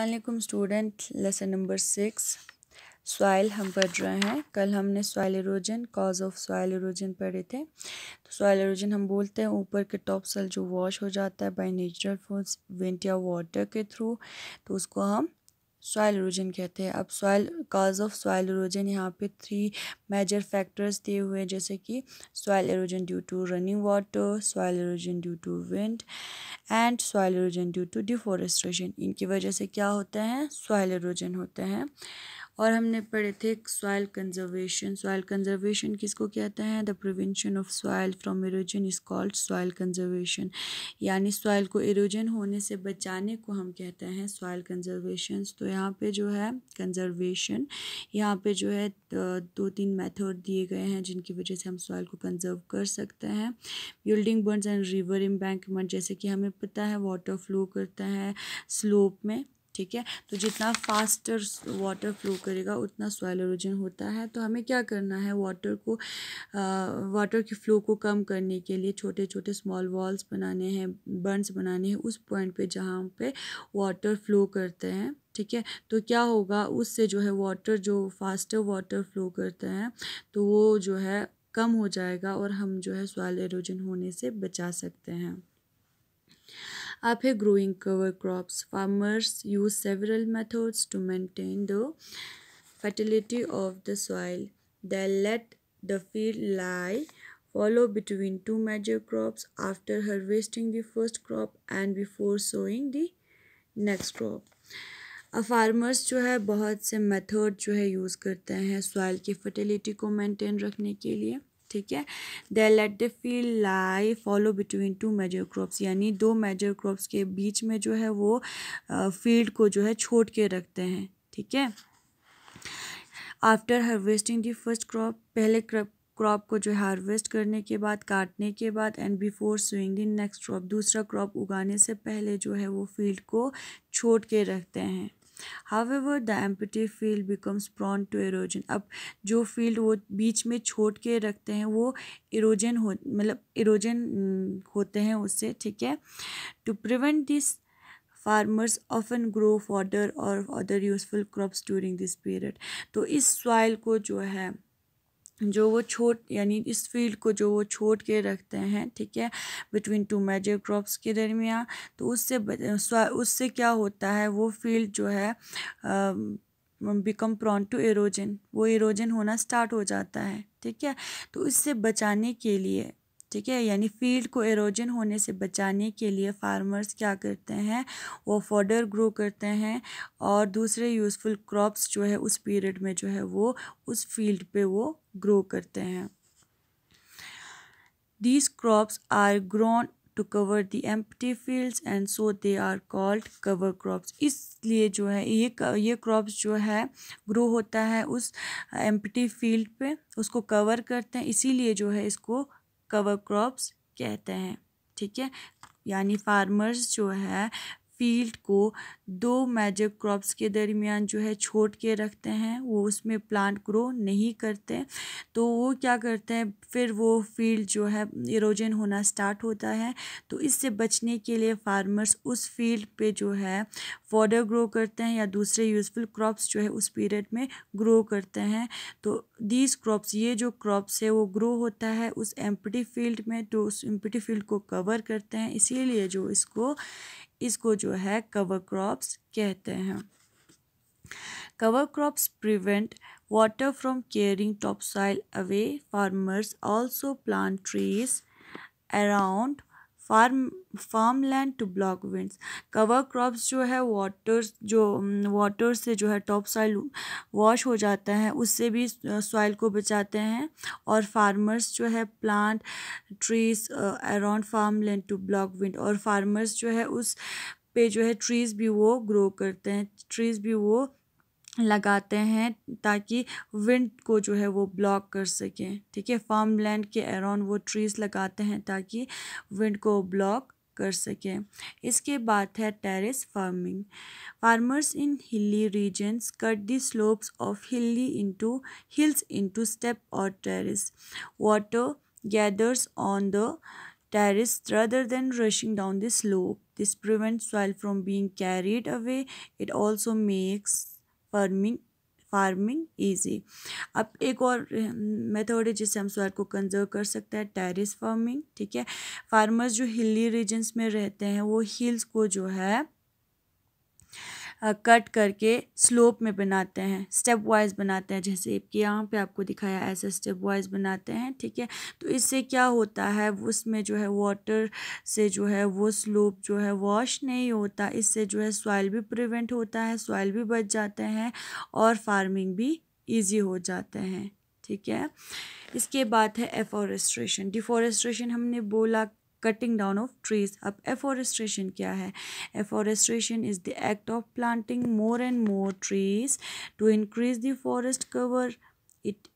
अल्लाम student lesson number six soil हम पढ़ रहे हैं कल हमने soil erosion cause of soil erosion पढ़े थे तो सॉइल इरोजन हम बोलते हैं ऊपर के टॉप सेल जो वॉश हो जाता है बाय नेचुरल फोर्स विंट या वाटर के थ्रू तो उसको हम सॉयल इरोजन कहते हैं अब soil cause of soil erosion यहाँ पे थ्री मेजर फैक्टर्स दिए हुए हैं जैसे कि soil erosion due to running water soil erosion due to wind and soil erosion due to deforestation इनकी वजह से क्या होता है सॉयल इरोजन होते हैं और हमने पढ़े थे सॉयल कंजर्वेशन सॉयल कंजर्वेशन किसको कहते हैं the prevention of soil from erosion is called soil conservation यानी सॉयल को इरोजन होने से बचाने को हम कहते हैं सॉयल कंजर्वेशन तो यहाँ पे जो है कंजर्वेशन यहाँ पे जो है दो तीन मेथड दिए गए हैं जिनकी वजह से हम सॉयल को कंजर्व कर सकते हैं building bunds and river embankment जैसे कि हमें पता है वाटर फ्लो करता है स्लोप में ठीक है तो जितना फास्टर वाटर फ्लो करेगा उतना सॉयल एरोजन होता है तो हमें क्या करना है वाटर को वाटर के फ्लो को कम करने के लिए छोटे छोटे स्मॉल वॉल्स बनाने हैं बर्न्स बनाने हैं उस पॉइंट पे जहाँ पे वाटर फ्लो करते हैं ठीक है तो क्या होगा उससे जो है वाटर जो फास्टर वाटर फ्लो करते हैं तो वो जो है कम हो जाएगा और हम जो है सॉयल एरोजन होने से बचा सकते हैं After growing cover crops, farmers use several methods to maintain the fertility of the soil. They let the field lie follow between two major crops after harvesting the first crop and before sowing the next crop अब farmers जो है बहुत से method जो है use करते हैं soil की फर्टिलिटी को मेंटेन रखने के लिए ठीक है they let the field lie fallow between two major crops यानी दो मेजर क्रॉप्स के बीच में जो है वो फील्ड को जो है छोड़ के रखते हैं ठीक है after harvesting the first crop पहले क्रॉप क्रॉप को जो है हार्वेस्ट करने के बाद काटने के बाद and before sowing the next crop दूसरा क्रॉप उगाने से पहले जो है वो फील्ड को छोड़ के रखते हैं however the empty field becomes prone to erosion अब जो फील्ड वो बीच में छोड़ के रखते हैं वो इरोजन हो मतलब इरोजन हम्म, होते हैं उससे ठीक है to prevent this farmers often grow fodder और other useful crops during this period तो इस सॉइल को जो है जो वो छोट यानी इस फील्ड को जो वो छोड़ के रखते हैं ठीक है बिटवीन टू मेजर क्रॉप्स के दरमियान तो उससे उससे क्या होता है वो फील्ड जो है बिकम प्रॉन टू एरोजन वो एरोजन होना स्टार्ट हो जाता है ठीक है तो इससे बचाने के लिए ठीक है यानी फील्ड को एरोजन होने से बचाने के लिए फार्मर्स क्या करते हैं वो फोडर ग्रो करते हैं और दूसरे यूज़फुल क्रॉप्स जो है उस पीरियड में जो है वो उस फील्ड पे वो ग्रो करते हैं these crops are grown to cover the empty fields and so they are called cover crops इसलिए जो है ये ये क्रॉप्स जो है ग्रो होता है उस एम्प्टी फील्ड पे उसको कवर करते हैं इसीलिए जो है इसको कवर क्रॉप्स कहते हैं ठीक है यानी फार्मर्स जो है फील्ड को दो मैजिक क्रॉप्स के दरमियान जो है छोड़ के रखते हैं वो उसमें प्लांट ग्रो नहीं करते तो वो क्या करते हैं फिर वो फील्ड जो है इरोजन होना स्टार्ट होता है तो इससे बचने के लिए फार्मर्स उस फील्ड पे जो है फॉडर ग्रो करते हैं या दूसरे यूज़फुल क्रॉप्स जो है उस पीरियड में ग्रो करते हैं तो दीज क्रॉप्स ये जो क्रॉप्स है वो ग्रो होता है उस एम्पटी फील्ड में तो उस एम्पटी फील्ड को कवर करते हैं इसीलिए जो इसको इसको जो है कवर क्रॉप्स कहते हैं cover crops prevent water from carrying topsoil away farmers also plant trees around farm farm land to block winds cover crops जो है वाटर जो वाटर से जो है टॉप सॉइल वॉश हो जाता है उससे भी सॉइल को बचाते हैं और फार्मर्स जो है plant trees around farm land to block wind और फार्मर्स जो है उस पे जो है ट्रीज़ भी वो ग्रो करते हैं ट्रीज़ भी वो लगाते हैं ताकि विंड को जो है वो ब्लॉक कर सकें ठीक है फार्म लैंड के अराउंड वो ट्रीज़ लगाते हैं ताकि विंड को ब्लॉक कर सकें इसके बाद है terrace farming farmers in hilly regions cut the slopes of hilly into hills into step और terrace water gathers on the terrace rather than rushing down the slope this prevent soil from being carried away it also makes farming farming easy अब एक और method है जिससे हम soil को conserve कर सकते हैं टेरिस फार्मिंग ठीक है फार्मर्स जो हिली रीजन्स में रहते हैं वो हिल्स को जो है कट करके स्लोप में बनाते हैं स्टेप वाइज बनाते हैं जैसे कि यहाँ पे आपको दिखाया ऐसे स्टेप वाइज बनाते हैं ठीक है तो इससे क्या होता है उसमें जो है वाटर से जो है वो स्लोप जो है वॉश नहीं होता इससे जो है सॉइल भी प्रिवेंट होता है सॉइल भी बच जाते हैं और फार्मिंग भी ईजी हो जाते हैं ठीक है इसके बाद है एफॉरेस्ट्रेशन डिफॉरेस्ट्रेशन हमने बोला कटिंग डाउन ऑफ ट्रीज अब एफोरेस्ट्रेशन क्या है afforestation is the act of planting more and more trees to increase the forest cover it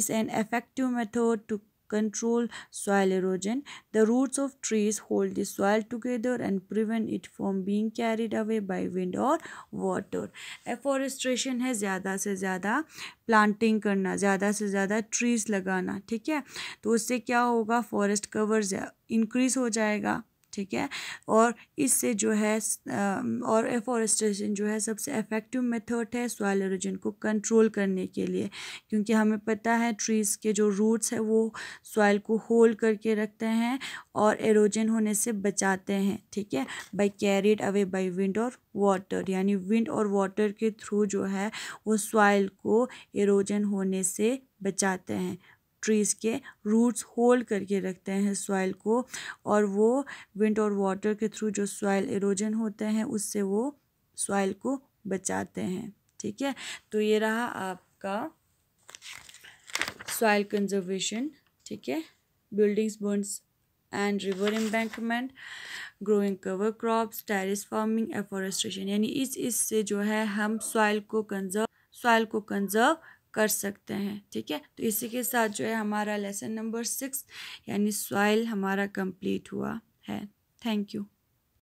is an effective method to control soil erosion. The roots of trees hold the soil together and prevent it from being carried away by wind or water. afforestation hai zyada se zyada planting करना ज़्यादा से ज़्यादा trees लगाना ठीक है तो उससे क्या होगा फॉरेस्ट कवर इंक्रीज हो जाएगा ठीक है और इससे जो है और एफॉरेस्टेशन जो है सबसे इफ़ेक्टिव मेथड है सॉइल एरोजन को कंट्रोल करने के लिए क्योंकि हमें पता है ट्रीज़ के जो रूट्स है वो सॉइल को होल्ड करके रखते हैं और एरोजन होने से बचाते हैं ठीक है by carried away by wind और वाटर यानी विंड और वाटर के थ्रू जो है वो सॉइल को एरोजन होने से बचाते हैं ट्रीज़ के रूट्स होल्ड करके रखते हैं सॉइल को और वो विंड और वाटर के थ्रू जो सॉइल इरोजन होते हैं उससे वो सॉइल को बचाते हैं ठीक है तो ये रहा आपका सॉइल कंजर्वेशन ठीक है buildings burns and river embankment growing cover crops terrace farming afforestation यानी इस इससे जो है हम सॉइल को कंजर्व सॉइल को कंजर्व कर सकते हैं ठीक है तो इसी के साथ जो है हमारा लेसन नंबर सिक्स यानी सॉइल हमारा कंप्लीट हुआ है थैंक यू